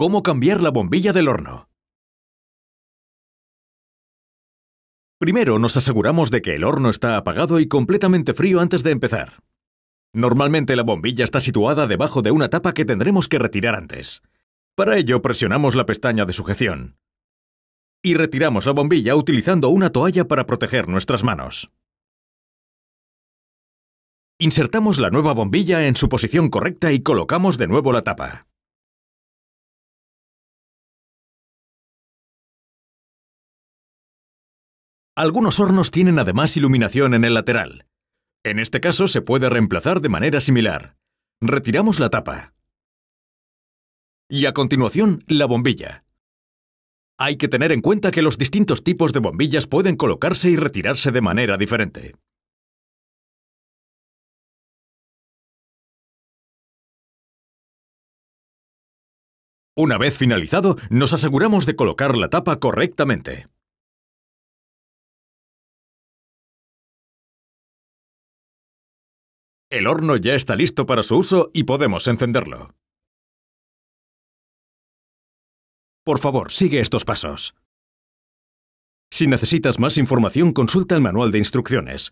¿Cómo cambiar la bombilla del horno? Primero nos aseguramos de que el horno está apagado y completamente frío antes de empezar. Normalmente la bombilla está situada debajo de una tapa que tendremos que retirar antes. Para ello presionamos la pestaña de sujeción. Y retiramos la bombilla utilizando una toalla para proteger nuestras manos. Insertamos la nueva bombilla en su posición correcta y colocamos de nuevo la tapa. Algunos hornos tienen además iluminación en el lateral. En este caso se puede reemplazar de manera similar. Retiramos la tapa. Y a continuación, la bombilla. Hay que tener en cuenta que los distintos tipos de bombillas pueden colocarse y retirarse de manera diferente. Una vez finalizado, nos aseguramos de colocar la tapa correctamente. El horno ya está listo para su uso y podemos encenderlo. Por favor, sigue estos pasos. Si necesitas más información, consulta el manual de instrucciones.